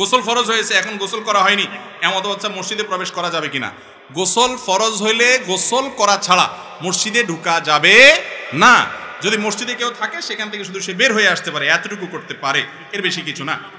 গোসল ফরজ হয়েছে এখন গোসল করা হয়নি এমত হচ্ছে মসজিদে প্রবেশ করা যাবে কিনা গোসল ফরজ হইলে গোসল করা ছাড়া মসজিদে ঢুকা যাবে না যদি মসজিদে কেউ থাকে সেখান থেকে শুধু সে বের হয়ে আসতে পারে এতটুকু করতে পারে এর বেশি কিছু না